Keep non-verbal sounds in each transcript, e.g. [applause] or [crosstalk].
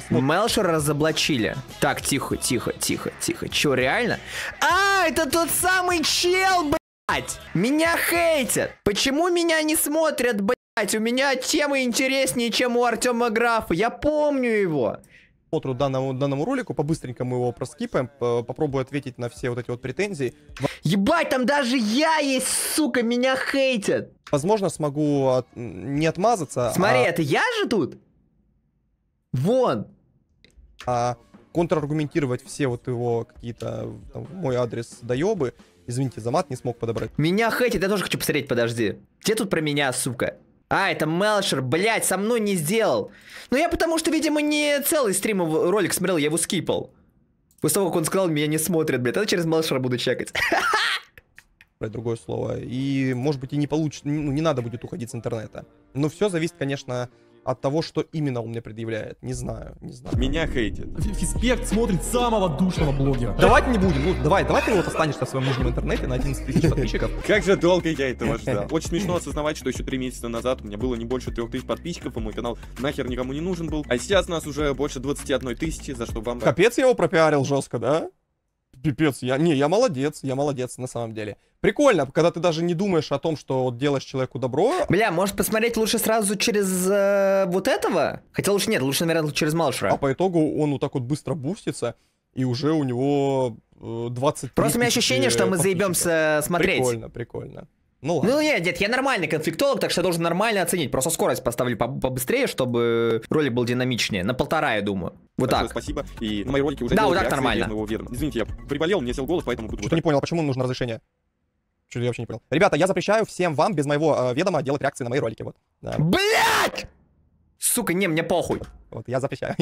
просмотр. Мелшера разоблачили. Так, тихо, тихо, тихо, тихо. Че, реально? А, это тот самый чел, блядь! Меня хейтят! Почему меня не смотрят, блядь? У меня темы интереснее, чем у Артема Графа. Я помню его просмотру данному, данному ролику, по-быстренькому его проскипаем, попробую ответить на все вот эти вот претензии. Ебать, там даже я есть, сука, меня хейтят! Возможно, смогу от... не отмазаться. А Смотри, а... это я же тут? Вон! А контраргументировать все вот его какие-то мой адрес доебы, извините за мат, не смог подобрать. Меня хейтит, я тоже хочу посмотреть, подожди. Где тут про меня, сука? А, это Мелшер, блядь, со мной не сделал. Ну я потому что, видимо, не целый стрим ролик смотрел, я его скипал. После того, как он сказал, меня не смотрят, блядь. тогда через Мелшера буду чекать. Другое слово. И, может быть, и не получится, ну, не надо будет уходить с интернета. Но все зависит, конечно, от того, что именно он мне предъявляет. Не знаю, не знаю. Меня хейтит. Фиспект смотрит самого душного блогера. Давайте не будем. Ну, давай, давай ты вот останешься в своем нужном интернете на 11 тысяч подписчиков. Как же долго я этого ждал. Очень смешно осознавать, что еще три месяца назад у меня было не больше трех тысяч подписчиков, и мой канал нахер никому не нужен был. А сейчас нас уже больше 21 тысячи, за что вам... Капец я его пропиарил жестко, да? пипец, я, не, я молодец, я молодец на самом деле. Прикольно, когда ты даже не думаешь о том, что вот делаешь человеку добро. Бля, может посмотреть лучше сразу через э, вот этого? Хотя лучше нет, лучше, наверное, через Малшера. А по итогу он вот так вот быстро бустится, и уже у него 20 э, Просто у меня ощущение, что мы заебемся смотреть. Прикольно, прикольно. Ну, ладно. ну нет, дед, я нормальный конфликтолог, так что я должен нормально оценить. Просто скорость поставлю побыстрее, чтобы ролик был динамичнее. На полтора, я думаю. Вот Большое так. Спасибо. И на мои ролики уже Да, вот так нормально. Извините, я приболел, мне сел голос, поэтому буду. Что вот не понял, почему нужно разрешение? Что я вообще не понял. Ребята, я запрещаю всем вам без моего э, ведома делать реакции на мои ролики. Вот. Да. Блять! Сука, не, мне похуй. Вот, я запрещаю.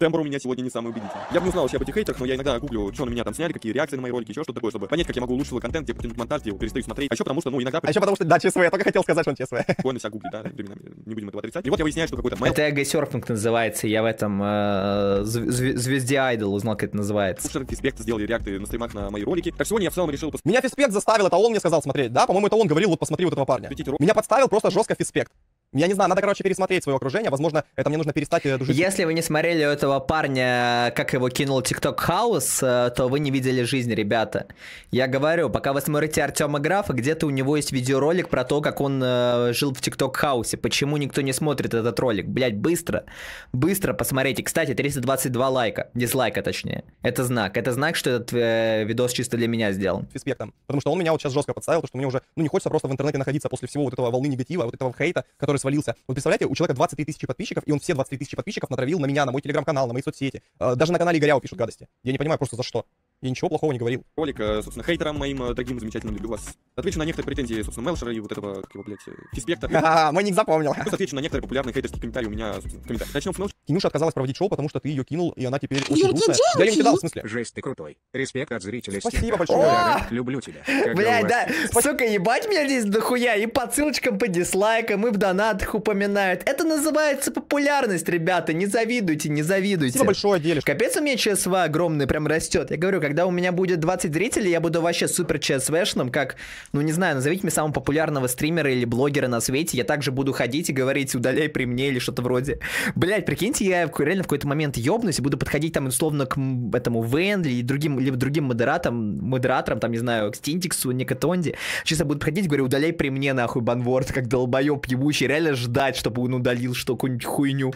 Тембр у меня сегодня не самый убедительный. Я бы не узнал вообще об этих хейтерах, но я иногда гуглю, что на меня там сняли, какие реакции на мои ролики, еще что-то такое, чтобы понять, как я могу лучше свой контент, где потянуть монтаж, где его перестаю смотреть. А еще потому что, ну, иногда... А еще потому что, да, ЧСВ, я только хотел сказать, что он ЧСВ. [laughs] Больно себя гуглит, да, временами, не будем этого отрицать. И вот я выясняю, что какой-то... Это эго-серфинг называется, я в этом э, звезде Айдол узнал, как это называется. Слушай, Фиспект сделали реакты на стримах на мои ролики. Так сегодня я в целом решил... Меня Фиспект заставил, это он мне сказал смотреть, да? По-моему, это он говорил, вот посмотри вот этого парня. Меня подставил просто жестко Фиспект. Я не знаю, надо, короче, пересмотреть свое окружение. Возможно, это мне нужно перестать э, дружить. Если вы не смотрели у этого парня, как его кинул ТикТок Хаус, э, то вы не видели жизни, ребята. Я говорю, пока вы смотрите Артема Графа, где-то у него есть видеоролик про то, как он э, жил в ТикТок Хаусе. Почему никто не смотрит этот ролик? Блять, быстро. Быстро посмотрите. Кстати, 322 лайка. Дизлайка, точнее. Это знак. Это знак, что этот э, видос чисто для меня сделан. С респектом. Потому что он меня вот сейчас жестко подставил, потому что мне уже, ну, не хочется просто в интернете находиться после всего вот этого волны негатива, вот этого хейта, который который свалился. Вот представляете, у человека 23 тысячи подписчиков, и он все 23 тысячи подписчиков натравил на меня, на мой телеграм-канал, на мои соцсети. Э, даже на канале Игоря пишут гадости. Я не понимаю просто за что и ничего плохого не говорил. Ролик, э, собственно, хейтерам моим э, дорогим замечательным любил вас. Отвечу на некоторые претензии, собственно, Мелшера и вот этого, как его, блядь, э, Физбекта. Ха-ха, Мэник запомнил. Плюс отвечу на некоторые популярные хейтерские комментарии у меня, собственно, в комментариях. Начнем с Мелшера. Кинюша отказалась проводить шоу, потому что ты ее кинул, и она теперь очень грустная. Я ее не кидал, в смысле. Жесть, ты крутой. Респект от зрителей. Спасибо большое. Люблю тебя. Блядь, да. Сука, ебать меня здесь дохуя. И по ссылочкам, по дизлайкам, и в донатах упоминают. Это называется популярность, ребята. Не завидуйте, не завидуйте. Спасибо большое, делишь. Капец у меня ЧСВ огромный прям растет. Я говорю, когда когда у меня будет 20 зрителей, я буду вообще супер ЧСВшным, как, ну не знаю, назовите мне самого популярного стримера или блогера на свете, я также буду ходить и говорить, удаляй при мне или что-то вроде. Блять, прикиньте, я реально в какой-то момент ёбнусь и буду подходить там условно к этому Венли или другим, или другим модераторам, модераторам, там, не знаю, к Стинтиксу, Никотонде. Сейчас я буду подходить, говорю, удаляй при мне, нахуй, банворд, как долбоёб, ебучий, реально ждать, чтобы он удалил что, какую-нибудь хуйню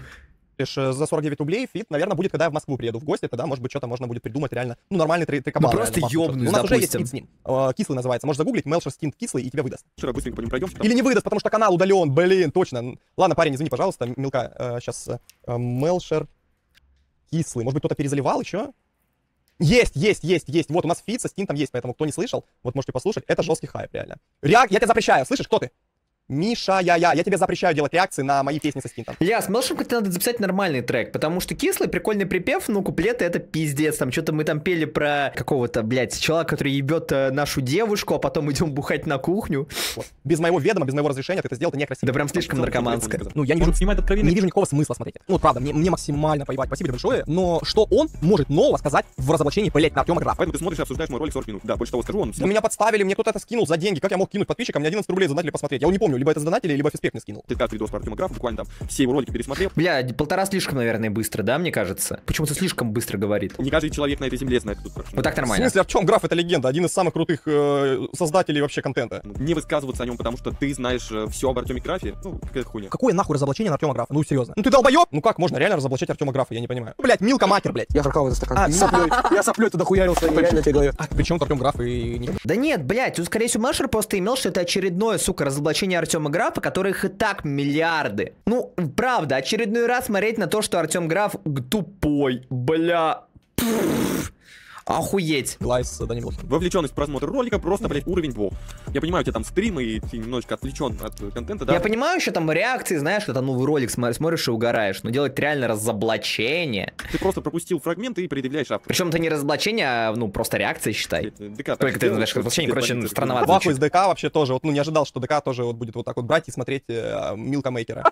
бишь э, за 49 рублей фит, наверное, будет, когда я в Москву приеду в гости, тогда, может быть, что-то можно будет придумать реально, ну, нормальный три трикобал. Ну, просто ёбнусь У нас уже есть фит с ним. Э, кислый называется. Можешь загуглить, Мелшер Стинт кислый, и тебя выдаст. Вчера быстренько по ним пройдемся. Или не выдаст, потому что канал удален, блин, точно. Ладно, парень, извини, пожалуйста, мелка, сейчас Мелшер кислый. Может быть, кто-то перезаливал еще? Есть, есть, есть, есть. Вот у нас фит со стинтом есть, поэтому кто не слышал, вот можете послушать. Это жесткий хайп, реально. Реак, я тебя запрещаю, слышишь, кто ты? Миша, я, я, я тебе запрещаю делать реакции на мои песни со стинтом. Я с Малышенко ты надо записать нормальный трек, потому что кислый, прикольный припев, но ну, куплеты это пиздец. Там что-то мы там пели про какого-то, блядь, человека, который ебет э, нашу девушку, а потом идем бухать на кухню. Вот. Без моего ведома, без моего разрешения ты это сделал, это некрасиво. Да прям слишком наркоманское. Ну, я не вижу, снимает откровенно. Не вижу никакого смысла смотреть. Ну, правда, мне, мне максимально поебать. Спасибо большое, но что он может нового сказать в разоблачении, блядь, на Артема Графа? Поэтому ты смотришь и обсуждаешь мой ролик 40 минут. Да, больше того скажу, он... Ну, меня подставили, мне кто-то это скинул за деньги. Как я мог кинуть подписчикам? Мне 11 рублей задатели посмотреть. Я не помню, либо это сдонатили, либо физпек не скинул. Ты как видос про Артема Графа, буквально там все его ролики пересмотрел. Бля, полтора слишком, наверное, быстро, да, мне кажется? Почему-то слишком быстро говорит. Не каждый человек на этой земле знает, кто Вот так нормально. В смысле, Артем Граф это легенда, один из самых крутых э, создателей вообще контента. Ну, не высказываться о нем, потому что ты знаешь э, все об Артеме Графе. Ну, какая хуйня. Какое нахуй разоблачение на Артема Графа? Ну, серьезно. Ну ты долбоеб? Ну как можно реально разоблачать Артема Графа? Я не понимаю. Ну, блять, Милка Макер, блять. Я жаркал за стакан. А, соплей. Я соплю, туда хуярился, я реально тебе говорю. А при чем Артем Граф и... не. Да нет, блять, скорее всего, Машер просто имел, что это очередное, сука, разоблачение Артема Артема Графа, которых и так миллиарды. Ну, правда, очередной раз смотреть на то, что Артем Граф тупой, бля. Пфф. Охуеть. Глайс, э, да не было. Вовлеченность в просмотр ролика просто, блядь, уровень бог. Я понимаю, у тебя там стримы, и ты немножечко отвлечен от э, контента, да? Я понимаю еще там реакции, знаешь, что когда новый ролик смотришь и угораешь, но делать реально разоблачение. Ты просто пропустил фрагменты и предъявляешь автору. Причем это не разоблачение, а, ну, просто реакция, считай. ДК, Только ты знаешь, разоблачение, короче, странновато. Баху из ДК вообще тоже, вот, ну, не ожидал, что ДК тоже вот будет вот так вот брать и смотреть э, милка мейкера.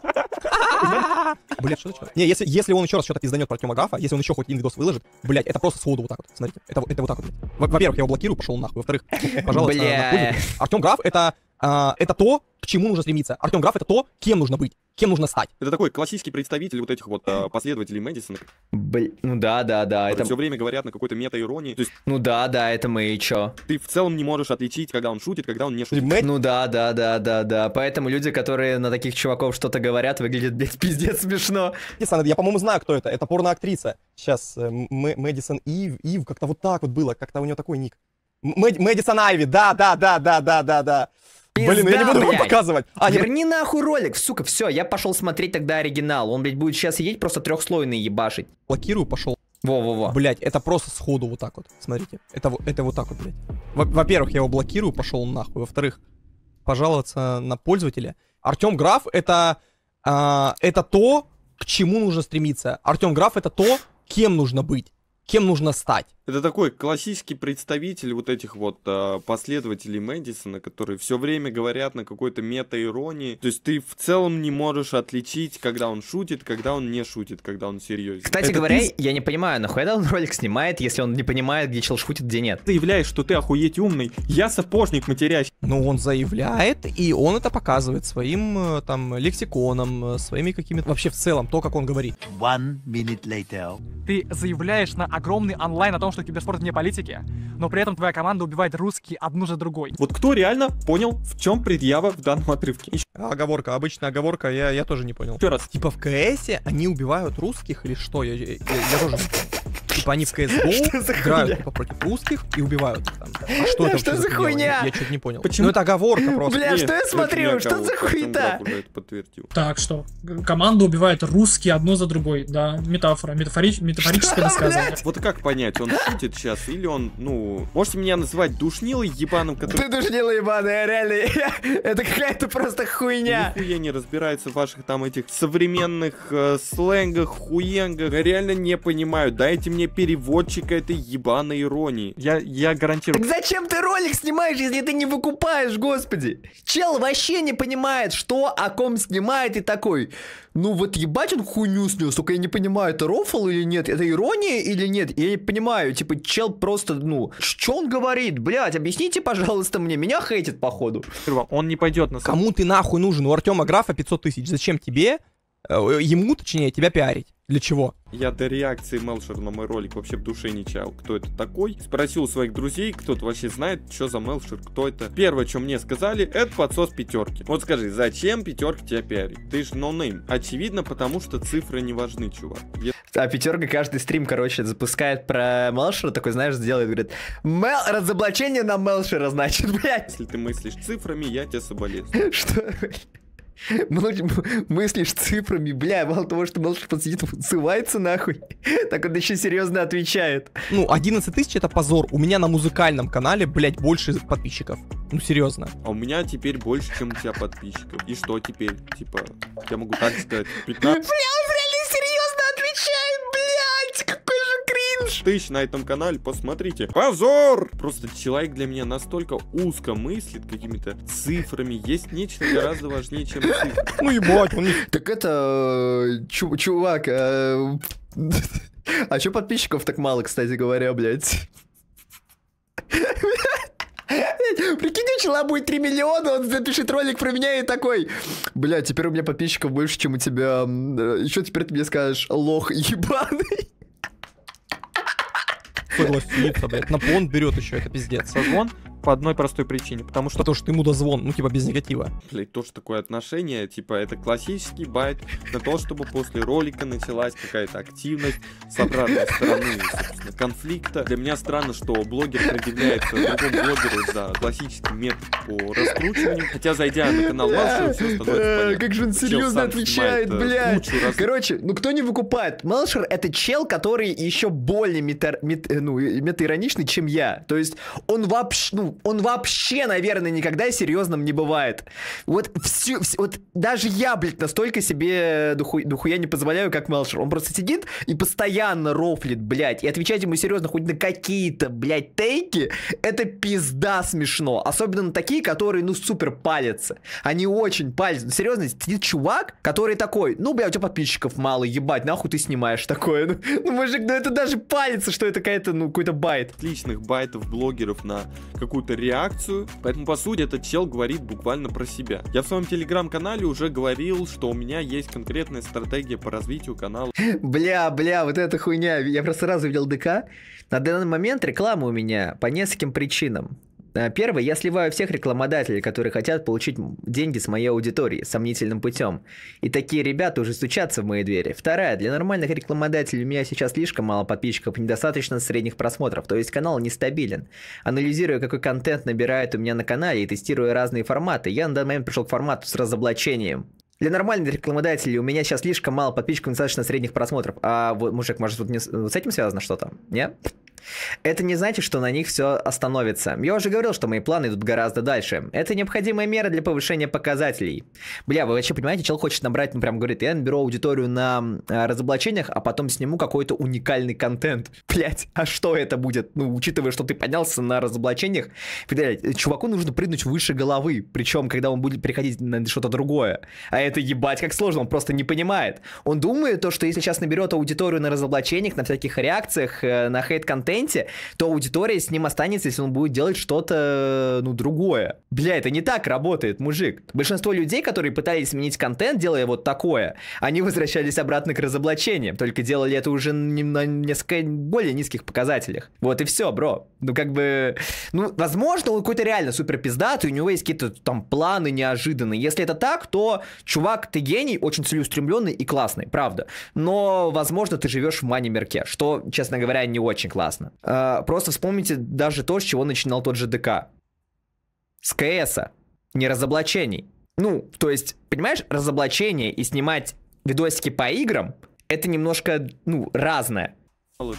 Блядь, что за Не, если, если он еще раз что-то пизданет про Тёма Графа, если он еще хоть один видос выложит, блядь, это просто сходу вот так вот, смотрите. Это, это вот так вот. Во-первых, я его блокирую, пошел нахуй. Во-вторых, [laughs] пожалуйста, Бля. Артем Граф это это то, к чему нужно стремиться. Артем Граф это то, кем нужно быть, кем нужно стать. Это такой классический представитель вот этих вот э, последователей Мэдисона. Блин, ну да, да, да. Это все время говорят на какой-то мета-иронии. Есть... Ну да, да, это мы чё. Ты в целом не можешь отличить, когда он шутит, когда он не шутит. Мэд, Ну да, да, да, да, да. Поэтому люди, которые на таких чуваков что-то говорят, выглядят, блядь, пиздец смешно. Мэдисон, я, по-моему, знаю, кто это. Это порно-актриса. Сейчас Мэдисон Ив, Ив, как-то вот так вот было, как-то у нее такой ник. Мэдисон Айви, да, да, да, да, да, да, да. Блин, я не буду блядь. показывать. А, Верни нет. нахуй ролик, сука, все, я пошел смотреть тогда оригинал. Он, блядь, будет сейчас сидеть просто трехслойный ебашить. Блокирую, пошел. Во-во-во. Блять, это просто сходу вот так вот. Смотрите. Это, это вот так вот, блядь. Во-первых, -во я его блокирую, пошел нахуй. Во-вторых, пожаловаться на пользователя. Артем Граф это, а, это то, к чему нужно стремиться. Артем Граф это то, кем нужно быть кем нужно стать. Это такой классический представитель вот этих вот э, последователей Мэдисона, которые все время говорят на какой-то мета-иронии. То есть ты в целом не можешь отличить, когда он шутит, когда он не шутит, когда он серьезен. Кстати это говоря, ты... я не понимаю, нахуй он [laughs] ролик снимает, если он не понимает, где человек шутит, где нет. Ты заявляешь, что ты охуеть умный, я сапожник матерящий. Ну, он заявляет, и он это показывает своим э, там лексиконом, э, своими какими-то... Вообще в целом, то, как он говорит. One minute later. Ты заявляешь на огромный онлайн о том, что киберспорт вне политики, но при этом твоя команда убивает русские одну за другой. Вот кто реально понял, в чем предъява в данном отрывке? Оговорка, обычная оговорка, я, я тоже не понял. Еще раз. Типа в КСе они убивают русских или что? Я, я, я, тоже не понял. Типа они в CSGO играют типа, против русских и убивают их там. А что Бля, это что за хуйня? Я чуть не понял. Почему? Ну это оговорка просто. Бля, что я смотрю? Что за хуйня? Так что, команда убивает русские одно за другой. Да, метафора, метафорич, метафорическое высказывание. Вот как понять, он шутит сейчас или он, ну... Можете меня называть душнилой ебаным, который... Ты душнилый ебаная, реально. [laughs] Это какая-то просто хуйня. Я не разбирается в ваших там этих современных э, сленгах, хуенгах. Реально не понимаю. Дайте мне переводчика этой ебаной иронии. Я, я гарантирую. Так зачем ты ролик снимаешь, если ты не выкупаешь, господи? Чел вообще не понимает, что о ком снимает и такой. Ну вот ебать он хуйню снес, только я не понимаю, это рофл или нет, это ирония или нет, я не понимаю, типа чел просто, ну, что он говорит, блядь, объясните, пожалуйста, мне, меня хейтит походу. Он не пойдет на... Кому ты нахуй нужен? У Артема Графа 500 тысяч, зачем тебе Э, ему, точнее, тебя пиарить. Для чего? Я до реакции Мелшер на мой ролик вообще в душе не чаял, кто это такой. Спросил своих друзей, кто-то вообще знает, что за Мелшер, кто это. Первое, что мне сказали, это подсос пятерки. Вот скажи, зачем пятерка тебя пиарить? Ты ж нонейм. Очевидно, потому что цифры не важны, чувак. Я... А пятерка каждый стрим, короче, запускает про Мелшера, такой, знаешь, сделает, говорит, Мел... разоблачение на Мелшера, значит, блядь. Если ты мыслишь цифрами, я тебе соболезную. [laughs] Что, блядь? [laughs] мыслишь цифрами, бля, мало того, что Мелшин сидит, сывается нахуй, [laughs] так он еще серьезно отвечает. Ну, 11 тысяч это позор. У меня на музыкальном канале, блядь, больше подписчиков. Ну, серьезно. А у меня теперь больше, чем у тебя подписчиков. И что теперь? Типа, я могу так сказать, 15... [laughs] Бля, бля, тысяч, тысяч на этом канале, посмотрите. Позор! Просто человек для меня настолько узко мыслит какими-то цифрами. Есть нечто гораздо важнее, чем цифры. [laughs] Ну ебать, он... Так это... Э, чувак... Э, [laughs] а чё подписчиков так мало, кстати говоря, блядь? [laughs] Прикинь, у чела будет 3 миллиона, он запишет ролик про меня и такой, бля, теперь у меня подписчиков больше, чем у тебя. Еще э, теперь ты мне скажешь, лох ебаный фырло флипса, блядь, на понт берет еще, это пиздец. Созвон, по одной простой причине, потому что... Потому что ты мудозвон, ну типа без негатива. Блять, тоже такое отношение, типа это классический байт на то, чтобы после ролика началась какая-то активность с обратной стороны, собственно, конфликта. Для меня странно, что блогер предъявляется другому блогеру за классический метод по раскручиванию, хотя зайдя на канал Малыша, все становится понятно. Как же он серьезно отвечает, э, блядь. Короче, ну кто не выкупает? Малшер это чел, который еще более э, ну, метаироничный, чем я. То есть он вообще, ну, он вообще, наверное, никогда серьезным не бывает. Вот всю, всю вот даже я, блядь, настолько себе духу, я не позволяю, как Мелшер. Он просто сидит и постоянно рофлит, блядь, и отвечать ему серьезно хоть на какие-то, блядь, тейки, это пизда смешно. Особенно на такие, которые, ну, супер палятся. Они очень палятся. Ну, серьезно, сидит чувак, который такой, ну, бля, у тебя подписчиков мало, ебать, нахуй ты снимаешь такое. Ну, [laughs] ну мужик, ну это даже палится, что это какая-то, ну, какой-то байт. Отличных байтов блогеров на какую какую-то реакцию. Поэтому, по сути, этот чел говорит буквально про себя. Я в своем телеграм-канале уже говорил, что у меня есть конкретная стратегия по развитию канала. [laughs] Бля, бля, вот эта хуйня. Я просто сразу видел ДК. На данный момент реклама у меня по нескольким причинам. Э, первое, я сливаю всех рекламодателей, которые хотят получить деньги с моей аудитории сомнительным путем. И такие ребята уже стучатся в мои двери. Второе, для нормальных рекламодателей у меня сейчас слишком мало подписчиков, недостаточно средних просмотров, то есть канал нестабилен. Анализируя, какой контент набирает у меня на канале и тестируя разные форматы, я на данный момент пришел к формату с разоблачением. Для нормальных рекламодателей у меня сейчас слишком мало подписчиков, недостаточно средних просмотров. А вот, мужик, может, вот, не, вот ну, с этим связано что-то? Нет? Это не значит, что на них все остановится. Я уже говорил, что мои планы идут гораздо дальше. Это необходимая мера для повышения показателей. Бля, вы вообще понимаете, чел хочет набрать, ну прям говорит, я наберу аудиторию на а, разоблачениях, а потом сниму какой-то уникальный контент. [laughs] Блять, а что это будет? Ну, учитывая, что ты поднялся на разоблачениях, блядь, чуваку нужно прыгнуть выше головы, причем, когда он будет приходить на что-то другое. А это ебать как сложно, он просто не понимает. Он думает то, что если сейчас наберет аудиторию на разоблачениях, на всяких реакциях, э, на хейт-контент, контенте, то аудитория с ним останется, если он будет делать что-то, э, ну, другое. Бля, это не так работает, мужик. Большинство людей, которые пытались сменить контент, делая вот такое, они возвращались обратно к разоблачениям, только делали это уже на несколько более низких показателях. Вот и все, бро. Ну, как бы... Ну, возможно, он какой-то реально супер пиздатый, у него есть какие-то там планы неожиданные. Если это так, то, чувак, ты гений, очень целеустремленный и классный, правда. Но, возможно, ты живешь в мане-мерке, что, честно говоря, не очень классно классно. А, просто вспомните даже то, с чего начинал тот же ДК. С КС, не разоблачений. Ну, то есть, понимаешь, разоблачение и снимать видосики по играм, это немножко, ну, разное.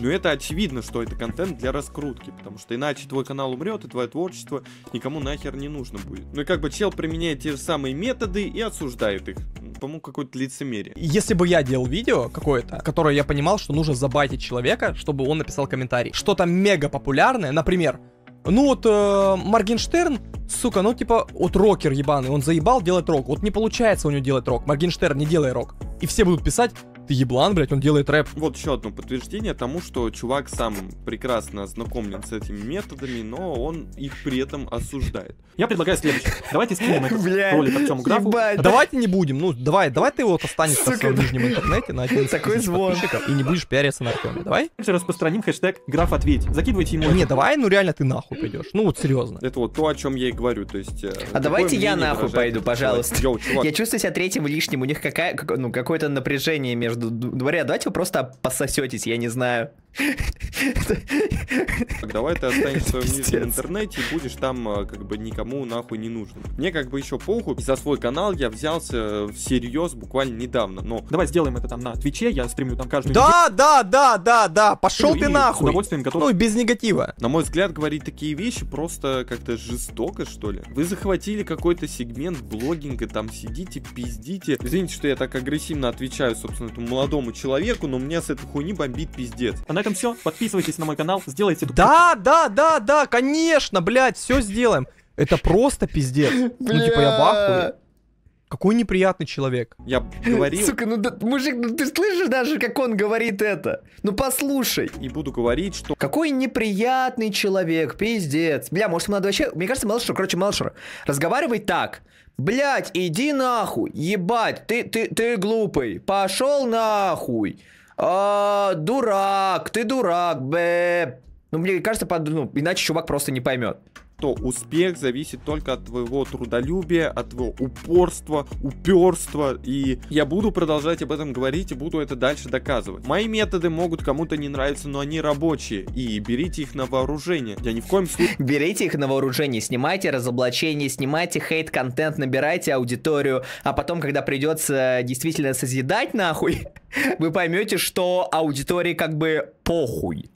Ну это очевидно, что это контент для раскрутки, потому что иначе твой канал умрет, и твое творчество никому нахер не нужно будет. Ну и как бы чел применяет те же самые методы и осуждает их. По-моему, какой то лицемерие. Если бы я делал видео какое-то, которое я понимал, что нужно забайтить человека, чтобы он написал комментарий. Что-то мега популярное, например, ну вот э, Моргенштерн, сука, ну типа, вот рокер ебаный, он заебал делать рок. Вот не получается у него делать рок. Моргенштерн, не делай рок. И все будут писать, ты еблан, блядь, он делает рэп. Вот еще одно подтверждение тому, что чувак сам прекрасно ознакомлен с этими методами, но он их при этом осуждает. Я предлагаю следующее. Давайте скинем этот ролик Артему Графу. Давайте не будем, ну давай, давай ты вот останешься в своем нижнем интернете на 11 Такой звон. И не будешь пиариться на Артеме, давай? Распространим хэштег Граф ответь. Закидывайте ему. Не, давай, ну реально ты нахуй пойдешь. Ну вот серьезно. Это вот то, о чем я и говорю, то есть... Э, а давайте я нахуй пойду, пожалуйста. Я чувствую себя третьим лишним, у них какая, ну, какое-то напряжение между дворе, давайте вы просто пососетесь, я не знаю. Так давай ты останешься в нижнем интернете и будешь там а, как бы никому нахуй не нужен. Мне как бы еще похуй, за свой канал я взялся э, всерьез буквально недавно, но... Давай сделаем это там на Твиче, я стримлю там каждый. Да, да, да, да, да, пошел ну ты нахуй! С удовольствием готов... Ну и без негатива. На мой взгляд, говорить такие вещи просто как-то жестоко, что ли. Вы захватили какой-то сегмент блогинга, там сидите, пиздите. Извините, что я так агрессивно отвечаю, собственно, этому молодому человеку, но мне с этой хуйни бомбит пиздец. Она на этом все. Подписывайтесь на мой канал, сделайте... Да, да, да, да, конечно, блядь, все сделаем. Это просто пиздец. Ну, типа, я в Какой неприятный человек. Я говорил... Сука, ну да, мужик, ну ты слышишь даже, как он говорит это? Ну послушай. И буду говорить, что... Какой неприятный человек, пиздец. Бля, может, ему надо вообще... Мне кажется, Малышер, короче, Малышер, разговаривай так. Блять, иди нахуй, ебать, ты, ты, ты глупый, пошел нахуй. А, дурак, ты дурак, бэ. Ну, мне кажется, под, ну, иначе чувак просто не поймет то успех зависит только от твоего трудолюбия, от твоего упорства, уперства. И я буду продолжать об этом говорить и буду это дальше доказывать. Мои методы могут кому-то не нравиться, но они рабочие. И берите их на вооружение. Я ни в коем случае... Берите их на вооружение, снимайте разоблачение, снимайте хейт-контент, набирайте аудиторию, а потом, когда придется действительно созидать нахуй, [laughs] вы поймете, что аудитории как бы похуй.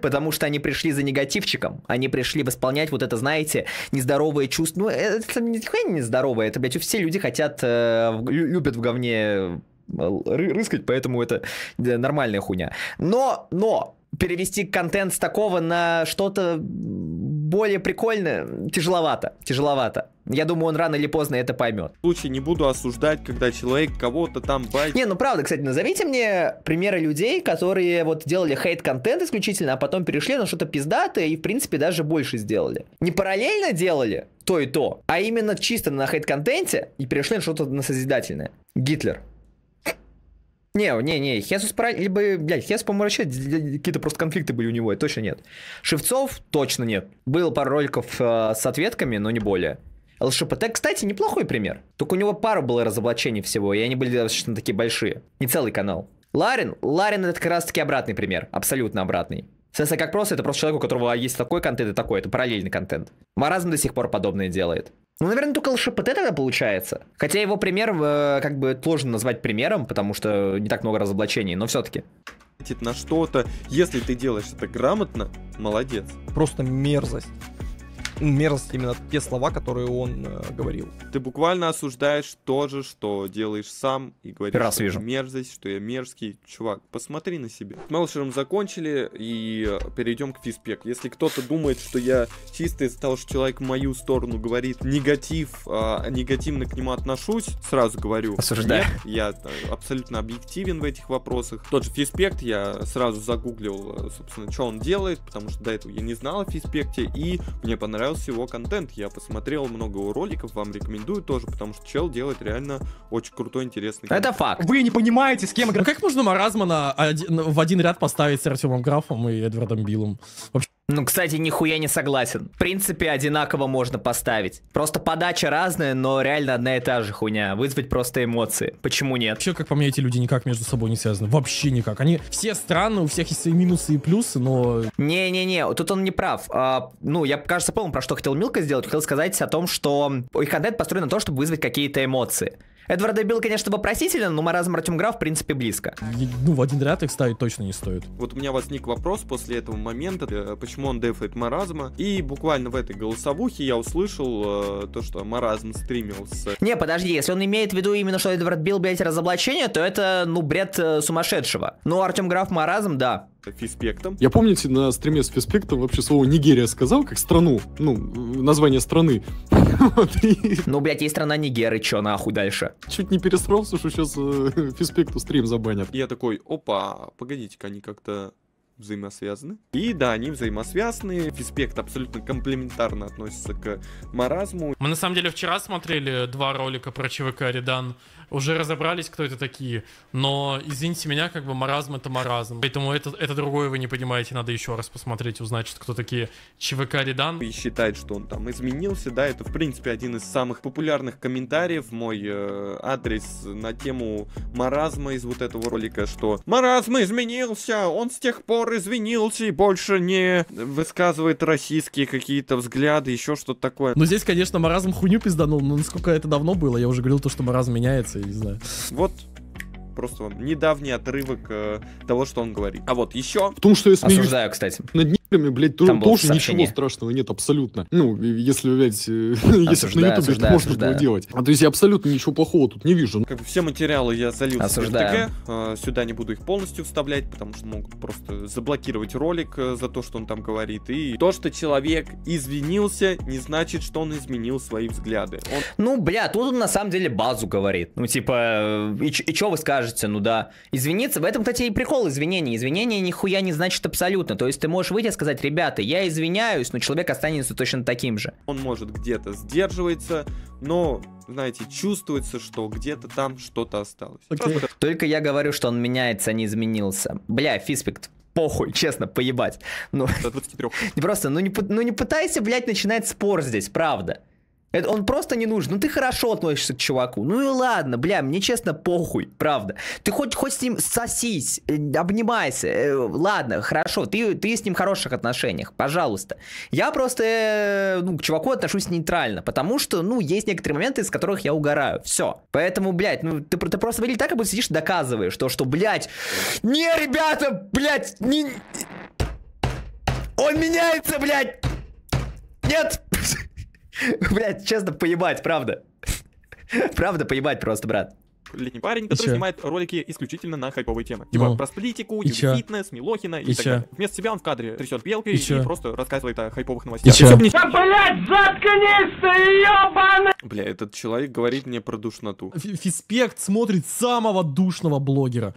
Потому что они пришли за негативчиком, они пришли восполнять вот это, знаете, нездоровое чувство. Ну, это нихуя не нездоровое, это, блядь, все люди хотят, э, любят в говне э, рыскать, поэтому это нормальная хуйня. Но, но, перевести контент с такого на что-то более прикольно, тяжеловато, тяжеловато. Я думаю, он рано или поздно это поймет. в случае не буду осуждать, когда человек кого-то там байт. Не, ну правда, кстати, назовите мне примеры людей, которые вот делали хейт-контент исключительно, а потом перешли на что-то пиздатое и, в принципе, даже больше сделали. Не параллельно делали то и то, а именно чисто на хейт-контенте и перешли на что-то на созидательное. Гитлер. Не, не, не, Хесус либо, блядь, Хесус, по-моему, вообще какие-то просто конфликты были у него, точно нет. Шевцов точно нет. Был пару роликов э, с ответками, но не более. ЛШПТ, кстати, неплохой пример. Только у него пару было разоблачений всего, и они были достаточно такие большие. Не целый канал. Ларин, Ларин это как раз таки обратный пример, абсолютно обратный. Соответственно, как просто, это просто человек, у которого есть такой контент и такой, это параллельный контент. Маразм до сих пор подобное делает. Ну, наверное, только ЛШПТ тогда получается. Хотя его пример, э, как бы, сложно назвать примером, потому что не так много разоблачений, но все-таки на что-то. Если ты делаешь это грамотно, молодец. Просто мерзость мерзость именно те слова, которые он э, говорил. Ты буквально осуждаешь то же, что делаешь сам, и говоришь, Раз что вижу. мерзость, что я мерзкий. Чувак, посмотри на себя. С Мелшером закончили, и э, перейдем к физпек. Если кто-то думает, что я чистый, стал, что человек в мою сторону говорит негатив, э, негативно к нему отношусь, сразу говорю. Осуждаю. Нет, я э, абсолютно объективен в этих вопросах. Тот же физпект я сразу загуглил, э, собственно, что он делает, потому что до этого я не знал о физпекте, и мне понравилось понравился его контент. Я посмотрел много его роликов, вам рекомендую тоже, потому что чел делает реально очень крутой, интересный контент. Это факт. Вы не понимаете, с кем играть. как можно маразма в один ряд поставить с Артемом Графом и Эдвардом Биллом? Вообще ну, кстати, нихуя не согласен. В принципе, одинаково можно поставить. Просто подача разная, но реально одна и та же хуйня. Вызвать просто эмоции. Почему нет? Вообще, как по мне, эти люди никак между собой не связаны. Вообще никак. Они все странные, у всех есть свои минусы и плюсы, но... Не-не-не, тут он не прав. А, ну, я, кажется, понял, про что хотел Милка сделать. Хотел сказать о том, что их контент построен на то, чтобы вызвать какие-то эмоции. Эдвард Билл, конечно, вопросителен, но маразм Артем Граф, в принципе, близко. Ну, в один ряд их ставить точно не стоит. Вот у меня возник вопрос после этого момента, э, почему он дефает маразма. И буквально в этой голосовухе я услышал э, то, что маразм стримился. Не, подожди, если он имеет в виду именно, что Эдвард Билл, блядь, разоблачение, то это, ну, бред э, сумасшедшего. Но ну, Артем Граф маразм, да. Фиспектом. Я помните, на стриме с Фиспектом вообще слово Нигерия сказал, как страну, ну, название страны. [laughs] Ну, блядь, есть страна Нигеры, чё нахуй дальше? Чуть не пересрал, что сейчас э, Фиспекту стрим забанят. Я такой, опа, погодите-ка, они как-то взаимосвязаны. И да, они взаимосвязаны. Фиспект абсолютно комплементарно относится к маразму. Мы на самом деле вчера смотрели два ролика про ЧВК Редан уже разобрались, кто это такие. Но, извините меня, как бы маразм это маразм. Поэтому это, это другое вы не понимаете, надо еще раз посмотреть, узнать, что кто такие ЧВК Редан. И считает, что он там изменился, да, это, в принципе, один из самых популярных комментариев, мой э, адрес на тему маразма из вот этого ролика, что маразм изменился, он с тех пор извинился и больше не высказывает российские какие-то взгляды, еще что-то такое. Ну, здесь, конечно, маразм хуйню пизданул, но насколько это давно было, я уже говорил то, что маразм меняется, я не знаю. Вот просто недавний отрывок э, того, что он говорит. А вот еще... В том, что я смеюсь... Осуждаю, кстати. Над блядь, блядь Там тоже ничего страшного нет абсолютно. Ну, если, блядь, э, [laughs] если на ютубе можно этого делать. А то есть я абсолютно ничего плохого тут не вижу. Как бы все материалы я залил в РТГ, э, сюда не буду их полностью вставлять, потому что могут просто заблокировать ролик э, за то, что он там говорит. И то, что человек извинился, не значит, что он изменил свои взгляды. Он... Ну, бля, тут он на самом деле базу говорит. Ну, типа, и, что вы скажете? Ну да, извиниться. В этом, кстати, и прикол извинения. нихуя не значит абсолютно. То есть ты можешь выйти сказать, ребята, я извиняюсь, но человек останется точно таким же. Он может где-то сдерживается, но, знаете, чувствуется, что где-то там что-то осталось. Okay. Только я говорю, что он меняется, а не изменился. Бля, Фиспект, похуй, честно, поебать. Ну, 23. Не [laughs] просто, ну не, ну не пытайся, блядь, начинать спор здесь, правда. Это он просто не нужен. Ну ты хорошо относишься к чуваку. Ну и ладно, бля, мне честно похуй, правда. Ты хоть, хоть с ним сосись, э, обнимайся. Э, ладно, хорошо, ты, ты с ним в хороших отношениях, пожалуйста. Я просто э, ну, к чуваку отношусь нейтрально, потому что, ну, есть некоторые моменты, из которых я угораю. Все. Поэтому, блядь, ну ты, ты просто выглядишь так, как будто сидишь доказываешь что что, блядь, не, ребята, блядь, не... Он меняется, блядь! Нет! [laughs] Блять, честно, поебать, правда. [laughs] Правда, поебать просто, брат. Летний парень, который снимает ролики исключительно на хайповые темы. Типа ну. Типа про политику, и фитнес, Милохина и, так далее. Вместо себя он в кадре трясет белкой и, просто рассказывает о хайповых новостях. Да, [laughs] блядь, заткнись ты, ёбаный! Бля, этот человек говорит мне про душноту. Ф Фиспект смотрит самого душного блогера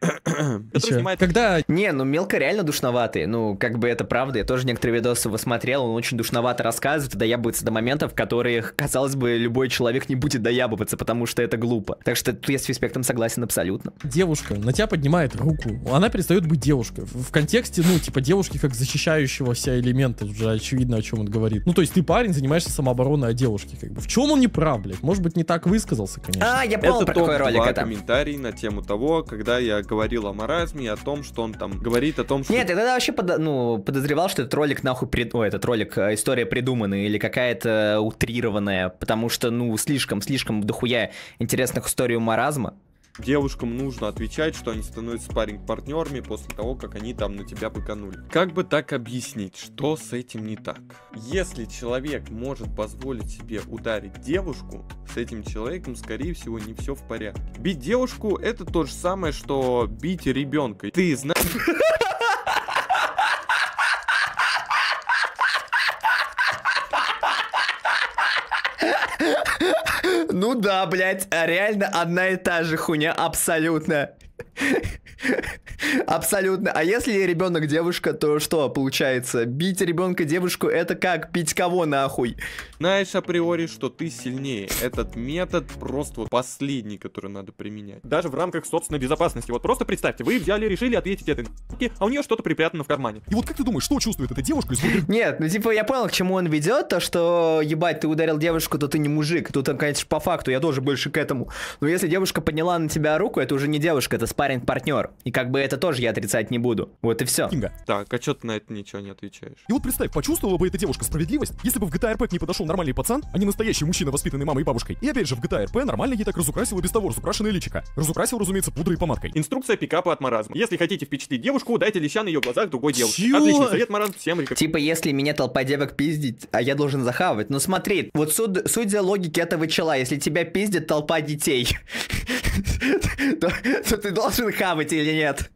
снимает... Когда... Не, ну мелко реально душноватый. Ну, как бы это правда. Я тоже некоторые видосы его смотрел, он очень душновато рассказывает и доябывается до моментов, в которых, казалось бы, любой человек не будет доябываться, потому что это глупо. Так что тут я с Виспектом согласен абсолютно. Девушка на тебя поднимает руку. Она перестает быть девушкой. В контексте, ну, типа, девушки как защищающегося элемента. Уже очевидно, о чем он говорит. Ну, то есть ты парень, занимаешься самообороной, а девушке как бы. В чем он не прав, блядь? Может быть, не так высказался, конечно. А, я понял, это про какой ролик это. комментарий на тему того, когда я говорил о маразме, о том, что он там говорит о том, что... Нет, я тогда вообще под... ну, подозревал, что этот ролик нахуй... Прид... Ой, этот ролик, э, история придуманная или какая-то утрированная, потому что, ну, слишком-слишком дохуя интересных историй маразма девушкам нужно отвечать, что они становятся спарринг-партнерами после того, как они там на тебя быканули. Как бы так объяснить, что с этим не так? Если человек может позволить себе ударить девушку, с этим человеком, скорее всего, не все в порядке. Бить девушку это то же самое, что бить ребенка. Ты знаешь... Ну да, блядь, а реально одна и та же хуйня абсолютно. Абсолютно. А если ребенок девушка, то что получается? Бить ребенка девушку это как пить кого нахуй? Знаешь априори, что ты сильнее. Этот метод просто вот последний, который надо применять. Даже в рамках собственной безопасности. Вот просто представьте, вы взяли, решили ответить этой а у нее что-то припрятано в кармане. И вот как ты думаешь, что чувствует эта девушка? Нет, ну типа я понял, к чему он ведет, то что, ебать, ты ударил девушку, то ты не мужик. Тут, э, конечно, по факту, я тоже больше к этому. Но если девушка подняла на тебя руку, это уже не девушка, это спаринг партнер и как бы это тоже я отрицать не буду. Вот и все. Кинга. Так, а что ты на это ничего не отвечаешь? И вот представь, почувствовала бы эта девушка справедливость, если бы в GTA RP к ней подошел нормальный пацан, а не настоящий мужчина, воспитанный мамой и бабушкой. И опять же, в GTA RP нормально ей так разукрасил и без того разукрашенное личико. Разукрасил, разумеется, пудрой и помадкой. Инструкция пикапа от маразма. Если хотите впечатлить девушку, дайте леща на ее глазах другой девушке. Отличный совет, маразм, всем рекомендую. Типа, если меня толпа девок пиздит, а я должен захавать. Но смотри, вот суд, судя логики этого чела, если тебя пиздит толпа детей, [laughs] то ты должен хавать, или нет?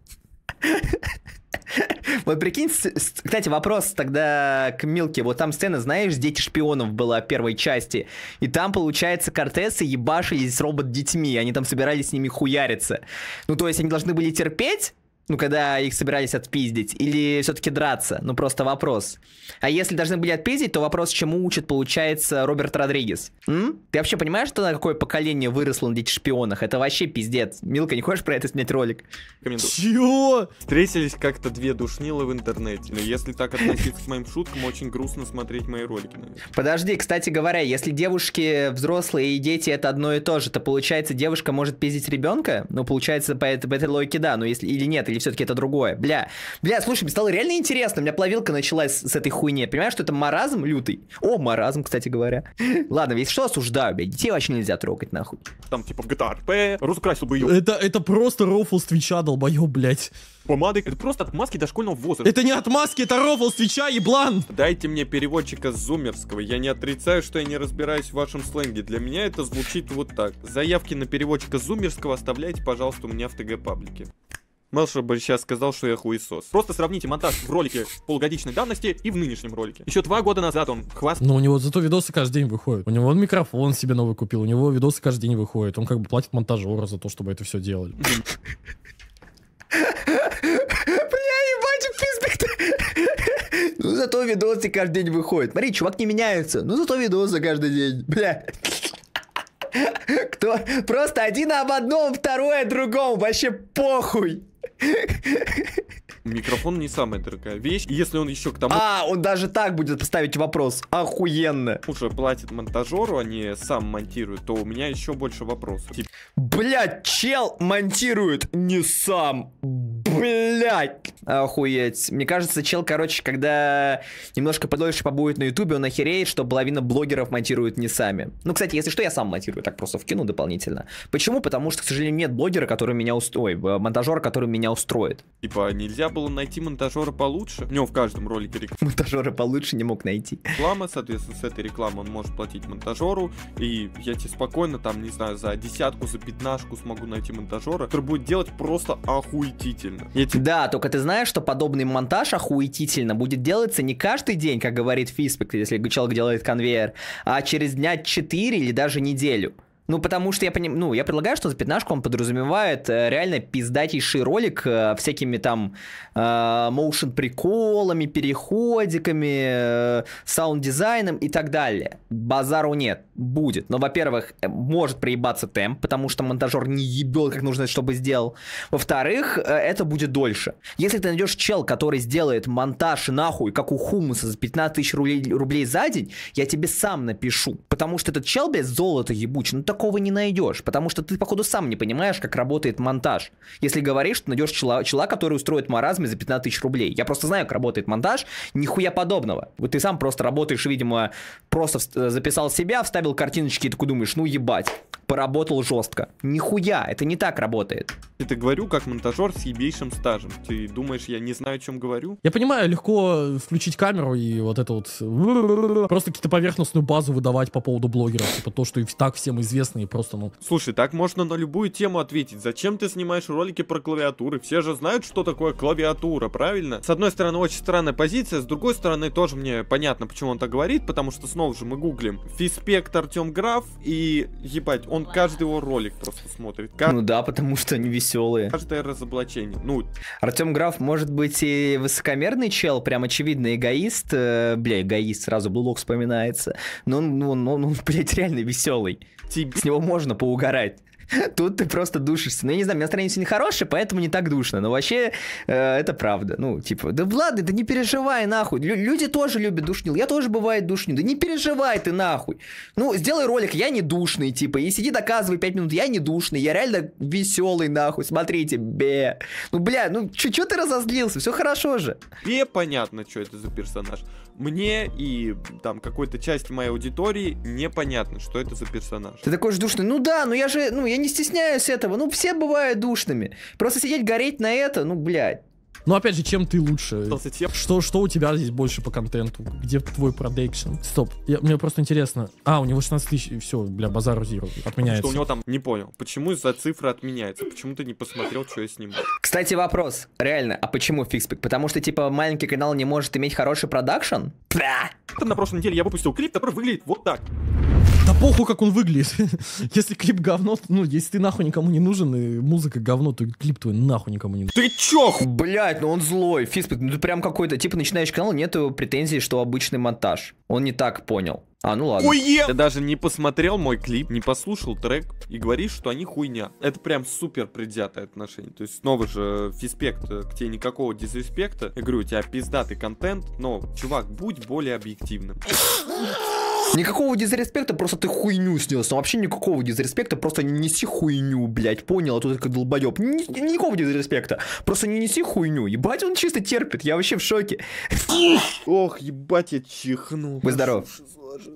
Вот прикинь, кстати, вопрос тогда к Милке. Вот там сцена, знаешь, «Дети шпионов» была первой части. И там, получается, Кортесы ебашились с робот-детьми. Они там собирались с ними хуяриться. Ну, то есть они должны были терпеть, ну, когда их собирались отпиздить, или все-таки драться? Ну, просто вопрос. А если должны были отпиздить, то вопрос, чему учит, получается, Роберт Родригес? М? Ты вообще понимаешь, что на какое поколение выросло на этих шпионах? Это вообще пиздец. Милка, не хочешь про это снять ролик? Чего? Встретились как-то две душнилы в интернете. Но если так относиться к моим шуткам, очень грустно смотреть мои ролики. Подожди, кстати говоря, если девушки взрослые и дети это одно и то же, то получается девушка может пиздить ребенка? Ну, получается, по этой логике да, но если или нет, или все-таки это другое? Бля, бля, слушай, мне стало реально интересно, у меня плавилка началась с, этой хуйни, понимаешь, что это маразм лютый? О, маразм, кстати говоря. Ладно, если что, осуждаю, бля, детей вообще нельзя трогать, нахуй. Там, типа, в GTA RP, разукрасил бы ее. Это, это просто рофл с Твича, долбоеб, блядь. Помады, это просто отмазки школьного возраста. Это не отмазки, это рофл с Твича, еблан! Дайте мне переводчика зумерского, я не отрицаю, что я не разбираюсь в вашем сленге, для меня это звучит вот так. Заявки на переводчика зумерского оставляйте, пожалуйста, у меня в ТГ-паблике. Мелша бы сейчас сказал, что я хуесос. Просто сравните монтаж в ролике полугодичной давности и в нынешнем ролике. Еще два года назад он хваст... Но ну, у него зато видосы каждый день выходят. У него он микрофон себе новый купил, у него видосы каждый день выходят. Он как бы платит монтажера за то, чтобы это все делали. Ну зато видосы каждый день выходят. Смотри, чувак не меняется. Ну зато видосы каждый день. Бля. Кто? Просто один об одном, второе о другом. Вообще похуй. Микрофон не самая дорогая вещь. Если он еще к тому... А, он даже так будет поставить вопрос. Охуенно. Уже платит монтажеру, а не сам монтирует, то у меня еще больше вопросов. Блять, чел монтирует не сам. Блять, охуеть. Мне кажется, чел, короче, когда немножко подольше побудет на ютубе, он охереет, что половина блогеров монтирует не сами. Ну, кстати, если что, я сам монтирую, так просто вкину дополнительно. Почему? Потому что, к сожалению, нет блогера, который меня устроит, э, монтажера, который меня устроит. Типа, нельзя было найти монтажера получше? У него в каждом ролике реклама. Монтажера получше не мог найти. Реклама, соответственно, с этой рекламы он может платить монтажеру, и я тебе спокойно там, не знаю, за десятку, за пятнашку смогу найти монтажера, который будет делать просто охуетительно охуительно. Типа, да, только ты знаешь, что подобный монтаж охуетительно будет делаться не каждый день, как говорит Фиспект, если человек делает конвейер, а через дня 4 или даже неделю. Ну, потому что я понимаю, ну, я предлагаю, что за пятнашку он подразумевает э, реально пиздатейший ролик э, всякими там э, моушен э, приколами, переходиками, э, саунд дизайном и так далее. Базару нет будет. Но, во-первых, э, может проебаться темп, потому что монтажер не ебел, как нужно, чтобы сделал. Во-вторых, э, это будет дольше. Если ты найдешь чел, который сделает монтаж нахуй, как у Хумуса, за 15 тысяч рублей, рублей за день, я тебе сам напишу. Потому что этот чел, блядь, золото ебучий, ну такого не найдешь. Потому что ты, походу, сам не понимаешь, как работает монтаж. Если говоришь, что найдешь чела, чела который устроит маразмы за 15 тысяч рублей. Я просто знаю, как работает монтаж, нихуя подобного. Вот ты сам просто работаешь, видимо, просто э, записал себя, вставил поставил картиночки, и такой думаешь, ну ебать, поработал жестко. Нихуя, это не так работает. я Это говорю как монтажер с ебейшим стажем. Ты думаешь, я не знаю, о чем говорю? Я понимаю, легко включить камеру и вот это вот... Просто какие-то поверхностную базу выдавать по поводу блогеров. Типа то, что и так всем известно и просто, ну... Слушай, так можно на любую тему ответить. Зачем ты снимаешь ролики про клавиатуры? Все же знают, что такое клавиатура, правильно? С одной стороны, очень странная позиция, с другой стороны, тоже мне понятно, почему он так говорит, потому что снова же мы гуглим. Фиспект проект Артем Граф, и ебать, он каждый его ролик просто смотрит. Как... Ну да, потому что они веселые. Каждое разоблачение. Ну. Артем Граф может быть и высокомерный чел, прям очевидно эгоист. Э, бля, эгоист, сразу блок вспоминается. Но он, ну, он, он, он [laughs] блядь, реально веселый. Тебе... С него можно поугарать. [laughs] Тут ты просто душишься. Ну, я не знаю, меня настроение сегодня хорошее, поэтому не так душно. Но вообще, э, это правда. Ну, типа, да ладно, да не переживай нахуй. Лю- люди тоже любят душнил. Я тоже бывает душню. Да не переживай ты нахуй. Ну, сделай ролик, я не душный, типа. И сиди доказывай 5 минут, я не душный. Я реально веселый нахуй. Смотрите, бе. Ну, бля, ну, чё, чё ты разозлился? Все хорошо же. Бе, понятно, что это за персонаж мне и там какой-то части моей аудитории непонятно, что это за персонаж. Ты такой же душный. Ну да, ну я же, ну я не стесняюсь этого. Ну все бывают душными. Просто сидеть гореть на это, ну блядь. Но ну, опять же, чем ты лучше? Что, что у тебя здесь больше по контенту? Где твой продекшн? Стоп, я, мне просто интересно. А, у него 16 тысяч, и все, бля, базар зиро, отменяется. Что у него там, не понял, почему за цифры отменяется? Почему ты не посмотрел, что я снимал? Кстати, вопрос, реально, а почему фикспик? Потому что, типа, маленький канал не может иметь хороший продакшн? Это На прошлой неделе я выпустил клип, который выглядит вот так. Да похуй, как он выглядит. [laughs] если клип говно, ну, если ты нахуй никому не нужен, и музыка говно, то клип твой нахуй никому не нужен. Ты чё? Бля, блядь, ну он злой, фиспик, ну ты прям какой-то, типа начинаешь канал, нет его претензий, что обычный монтаж. Он не так понял. А, ну ладно. Уе! Ты даже не посмотрел мой клип, не послушал трек и говоришь, что они хуйня. Это прям супер предвзятое отношение. То есть снова же э, фиспект, э, к тебе никакого дизреспекта. Я говорю, у тебя пиздатый контент, но, чувак, будь более объективным. [laughs] Никакого дизреспекта, просто ты хуйню снес. Ну, вообще никакого дизреспекта, просто не неси хуйню, блядь, понял, а тут как долбоеб. Ни никакого дизреспекта, просто не неси хуйню. Ебать, он чисто терпит, я вообще в шоке. Ох, ебать, я чихнул. Вы здоров.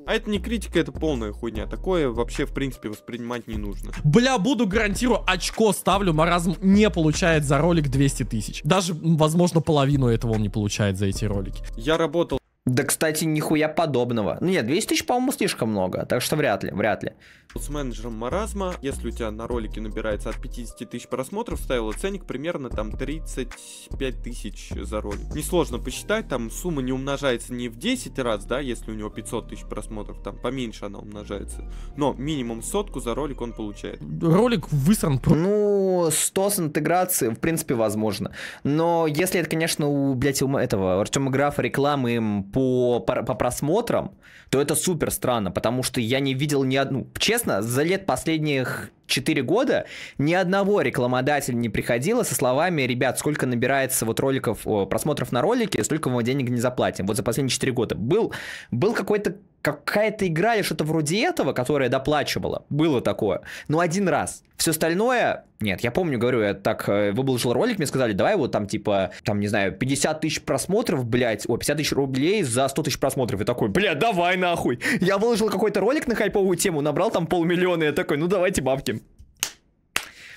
А это не критика, это полная хуйня. Такое вообще, в принципе, воспринимать не нужно. Бля, буду гарантирую, очко ставлю. Маразм не получает за ролик 200 тысяч. Даже, возможно, половину этого он не получает за эти ролики. Я работал да, кстати, нихуя подобного. Ну нет, 200 тысяч, по-моему, слишком много, так что вряд ли, вряд ли. С менеджером маразма, если у тебя на ролике набирается от 50 тысяч просмотров, ставила ценник примерно там 35 тысяч за ролик. Несложно посчитать, там сумма не умножается не в 10 раз, да, если у него 500 тысяч просмотров, там поменьше она умножается. Но минимум сотку за ролик он получает. Ролик высран. Ну, 100 с интеграции, в принципе, возможно. Но если это, конечно, у, блядь, у этого Артема Графа рекламы им по, по, по просмотрам, то это супер странно, потому что я не видел ни одну... Честно, за лет последних 4 года ни одного рекламодателя не приходило со словами «Ребят, сколько набирается вот роликов, о, просмотров на ролики столько мы денег не заплатим». Вот за последние 4 года. Был, был какой-то какая-то игра или что-то вроде этого, которая доплачивала. Было такое. Но один раз. Все остальное... Нет, я помню, говорю, я так э, выложил ролик, мне сказали, давай вот там, типа, там, не знаю, 50 тысяч просмотров, блядь, о, 50 тысяч рублей за 100 тысяч просмотров. Я такой, блядь, давай нахуй. Я выложил какой-то ролик на хайповую тему, набрал там полмиллиона, я такой, ну давайте бабки.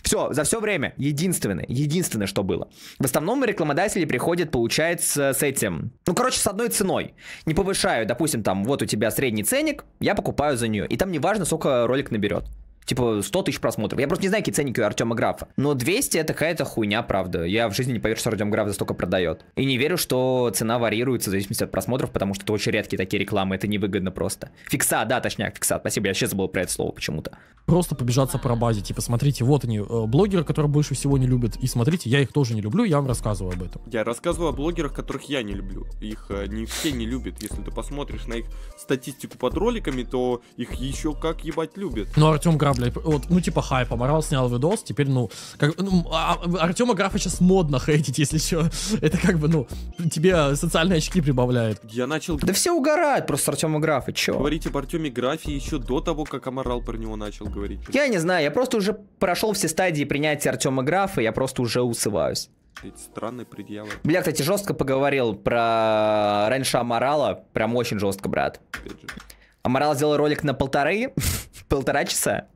Все, за все время. Единственное, единственное, что было. В основном рекламодатели приходят, получается, с этим. Ну, короче, с одной ценой. Не повышаю, допустим, там, вот у тебя средний ценник, я покупаю за нее. И там не важно, сколько ролик наберет. Типа 100 тысяч просмотров. Я просто не знаю, какие ценники у Артема Графа. Но 200 это какая-то хуйня, правда. Я в жизни не поверю, что Артем Граф за столько продает. И не верю, что цена варьируется в зависимости от просмотров, потому что это очень редкие такие рекламы. Это невыгодно просто. Фикса, да, точняк, фикса. Спасибо, я сейчас забыл про это слово почему-то. Просто побежаться по базе. Типа, смотрите, вот они, э, блогеры, которые больше всего не любят. И смотрите, я их тоже не люблю, я вам рассказываю об этом. Я рассказываю о блогерах, которых я не люблю. Их э, не все не любят. Если ты посмотришь на их статистику под роликами, то их еще как ебать любят. Ну, Артем Граф чувака, вот, ну, типа хайпа. Морал снял видос, теперь, ну, как, ну, а, а, Артема Графа сейчас модно хейтить, если что. [laughs] Это как бы, ну, тебе социальные очки прибавляет. Я начал... Да все угорают просто Артема Графа, че? Говорить об Артеме Графе еще до того, как Амарал про него начал говорить. Я не знаю, я просто уже прошел все стадии принятия Артема Графа, я просто уже усываюсь. Эти странные предъявы. Бля, кстати, жестко поговорил про раньше Амарала, Прям очень жестко, брат. Аморал сделал ролик на полторы, [laughs] полтора часа.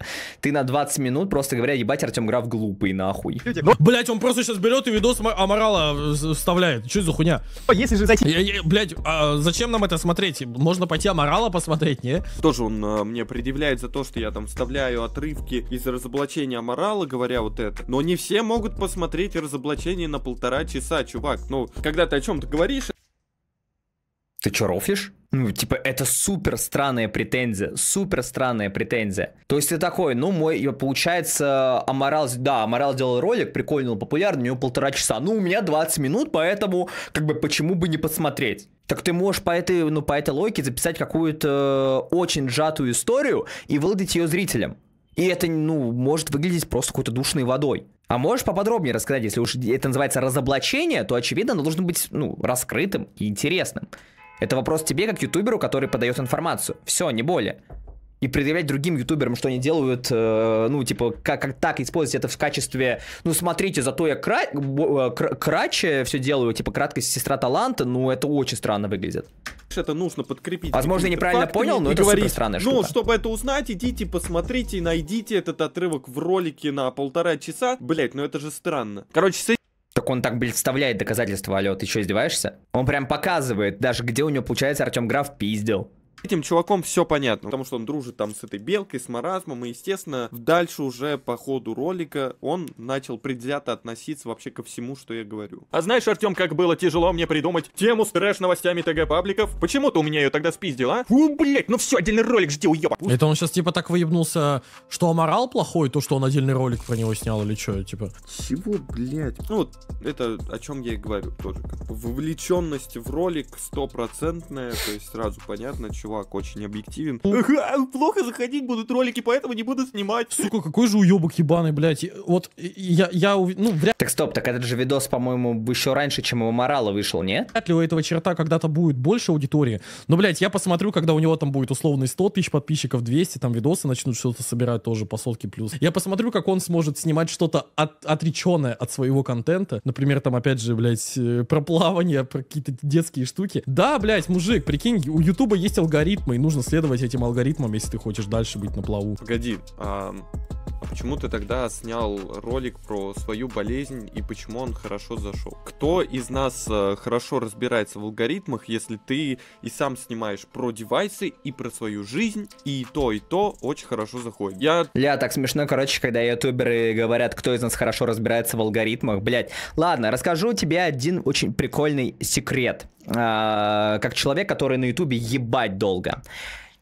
Ты на 20 минут просто говоря, ебать, Артем Граф глупый, нахуй. Ну, блять, он просто сейчас берет и видос Аморала вставляет. Что за хуйня? Если же зайти... Я, я, блять, а зачем нам это смотреть? Можно пойти Аморала посмотреть, не? Тоже он а, мне предъявляет за то, что я там вставляю отрывки из разоблачения Аморала, говоря вот это. Но не все могут посмотреть разоблачение на полтора часа, чувак. Ну, когда ты о чем-то говоришь ты чё, рофлишь? Ну, типа, это супер странная претензия, супер странная претензия. То есть ты такой, ну, мой, получается, Аморал, да, Аморал делал ролик, прикольный, он популярный, у него полтора часа, ну, у меня 20 минут, поэтому, как бы, почему бы не посмотреть? Так ты можешь по этой, ну, по этой логике записать какую-то э, очень сжатую историю и выдать ее зрителям. И это, ну, может выглядеть просто какой-то душной водой. А можешь поподробнее рассказать, если уж это называется разоблачение, то, очевидно, оно должно быть, ну, раскрытым и интересным. Это вопрос тебе, как ютуберу, который подает информацию. Все, не более. И предъявлять другим ютуберам, что они делают, э, ну, типа, как, как так использовать это в качестве, ну, смотрите, зато я кра- э, кра- краче все делаю, типа, краткость сестра таланта, ну, это очень странно выглядит. Это нужно подкрепить. Возможно, я неправильно фактами, понял, но это говорить, супер странная «Ну, штука. Ну, чтобы это узнать, идите, посмотрите, найдите этот отрывок в ролике на полтора часа. Блять, ну это же странно. Короче, с так он так представляет доказательства, алло, ты что, издеваешься? Он прям показывает даже, где у него, получается, Артем Граф пиздил этим чуваком все понятно, потому что он дружит там с этой белкой, с маразмом, и, естественно, дальше уже по ходу ролика он начал предвзято относиться вообще ко всему, что я говорю. А знаешь, Артем, как было тяжело мне придумать тему с трэш-новостями ТГ-пабликов? Почему то у меня ее тогда спиздил, а? Фу, блять, ну все, отдельный ролик жди, уебок. Это он сейчас типа так выебнулся, что морал плохой, то, что он отдельный ролик про него снял или что, типа. Чего, блять? Ну, вот это о чем я и говорю тоже. Вовлеченность в ролик стопроцентная, то есть сразу понятно, чего чувак очень объективен. плохо заходить будут ролики, поэтому не буду снимать. Сука, какой же уебок ебаный, блядь. Вот я, я, ну, вряд Так стоп, так этот же видос, по-моему, еще раньше, чем его Морала вышел, не? Вряд ли у этого черта когда-то будет больше аудитории. Но, блядь, я посмотрю, когда у него там будет условный 100 тысяч подписчиков, 200, там видосы начнут что-то собирать тоже по сотке плюс. Я посмотрю, как он сможет снимать что-то от, отреченное от своего контента. Например, там, опять же, блядь, э, про плавание, про какие-то детские штуки. Да, блядь, мужик, прикинь, у Ютуба есть алгоритм алгоритмы, и нужно следовать этим алгоритмам, если ты хочешь дальше быть на плаву. Погоди, а а почему ты тогда снял ролик про свою болезнь и почему он хорошо зашел? Кто из нас э, хорошо разбирается в алгоритмах, если ты и сам снимаешь про девайсы и про свою жизнь, и то, и то очень хорошо заходит? Я... Ля, так смешно, короче, когда ютуберы говорят, кто из нас хорошо разбирается в алгоритмах, блядь. Ладно, расскажу тебе один очень прикольный секрет. А, как человек, который на ютубе ебать долго.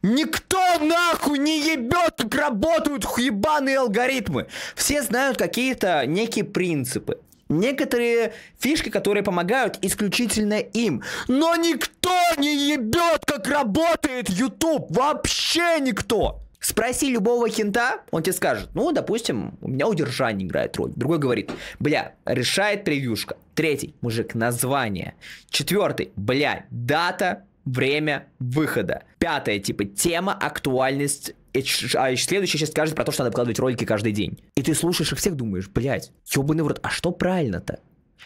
Никто нахуй не ебет, как работают ебаные алгоритмы. Все знают какие-то некие принципы. Некоторые фишки, которые помогают исключительно им. Но никто не ебет, как работает YouTube. Вообще никто. Спроси любого хинта, он тебе скажет, ну, допустим, у меня удержание играет роль. Другой говорит, бля, решает превьюшка. Третий, мужик, название. Четвертый, бля, дата время выхода. Пятое, типа, тема, актуальность а еще следующая часть скажет про то, что надо выкладывать ролики каждый день. И ты слушаешь их всех, думаешь, блядь, ёбаный в рот, а что правильно-то?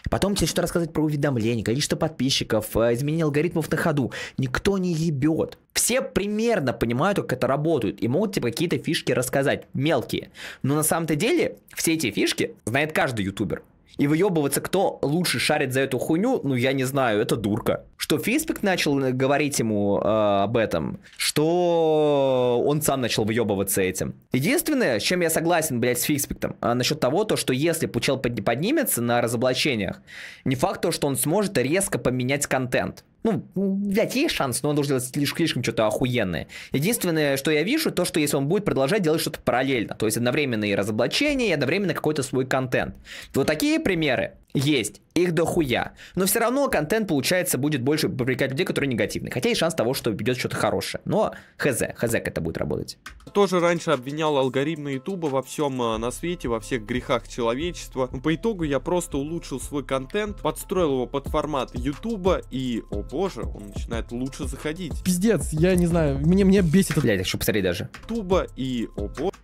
Потом тебе что-то рассказывать про уведомления, количество подписчиков, э, изменение алгоритмов на ходу. Никто не ебет. Все примерно понимают, как это работает, и могут тебе какие-то фишки рассказать, мелкие. Но на самом-то деле, все эти фишки знает каждый ютубер. И выебываться, кто лучше шарит за эту хуйню, ну я не знаю, это дурка. Что Фейспик начал э, говорить ему э, об этом, что он сам начал выебываться этим. Единственное, с чем я согласен, блядь, с Фейспиком а насчет того, то, что если Пучел поднимется на разоблачениях, не факт то, что он сможет резко поменять контент. Ну, блядь, есть шанс, но он должен делать слишком, слишком что-то охуенное. Единственное, что я вижу, то, что если он будет продолжать делать что-то параллельно, то есть одновременно и разоблачение, и одновременно какой-то свой контент. Вот такие примеры, есть, их дохуя. Но все равно контент, получается, будет больше привлекать людей, которые негативны. Хотя и шанс того, что идет что-то хорошее. Но хз, хз, как это будет работать. Тоже раньше обвинял алгоритмы Ютуба во всем э, на свете, во всех грехах человечества. По итогу я просто улучшил свой контент, подстроил его под формат Ютуба и, о боже, он начинает лучше заходить. Пиздец, я не знаю, мне, меня бесит. Блять, я хочу посмотреть даже. Ютуба и, о боже.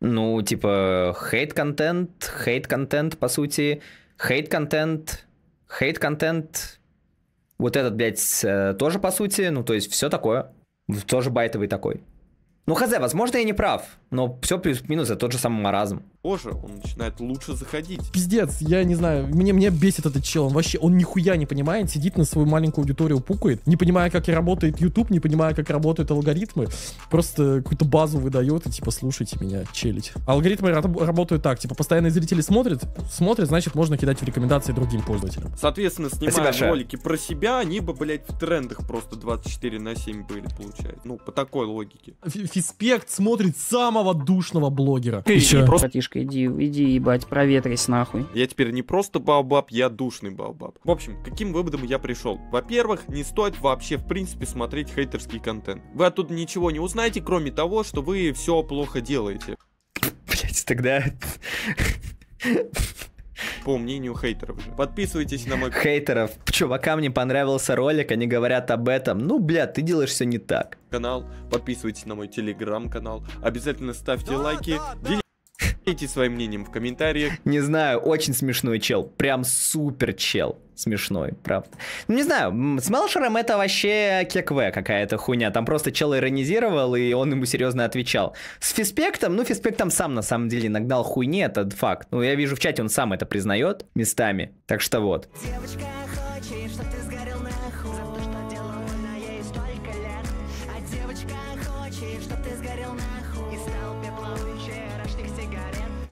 Ну, типа, хейт-контент, хейт-контент, по сути, хейт-контент, хейт-контент, вот этот, блядь, э, тоже, по сути, ну, то есть, все такое, тоже байтовый такой. Ну, хз, возможно, я не прав, но все плюс-минус, это тот же самый маразм позже он начинает лучше заходить. Пиздец, я не знаю, мне, меня бесит этот чел, он вообще, он нихуя не понимает, сидит на свою маленькую аудиторию, пукает, не понимая, как работает YouTube, не понимая, как работают алгоритмы, просто какую-то базу выдает и типа, слушайте меня, челить. Алгоритмы раб- работают так, типа, постоянные зрители смотрят, смотрят, значит, можно кидать в рекомендации другим пользователям. Соответственно, снимая Спасибо, ролики про себя, они бы, блядь, в трендах просто 24 на 7 были, получается. Ну, по такой логике. Фиспект смотрит самого душного блогера. Ты еще. Просто Мишка, иди, иди, ебать, проветрись нахуй. Я теперь не просто баобаб, я душный баобаб. В общем, каким выводом я пришел? Во-первых, не стоит вообще в принципе смотреть хейтерский контент. Вы оттуда ничего не узнаете, кроме того, что вы все плохо делаете. Блять, тогда по мнению хейтеров же. Подписывайтесь на мой... Хейтеров. Чувакам не понравился ролик, они говорят об этом. Ну, бля, ты делаешь все не так. Канал. Подписывайтесь на мой телеграм-канал. Обязательно ставьте да, лайки. Да, да. Идите своим мнением в комментариях. Не знаю, очень смешной чел. Прям супер чел. Смешной, правда. Ну, не знаю, с Мелшером это вообще кекве какая-то хуйня. Там просто чел иронизировал, и он ему серьезно отвечал. С Фиспектом, ну, Фиспектом сам на самом деле нагнал хуйни, это факт. Ну, я вижу в чате, он сам это признает местами. Так что вот. Девочка,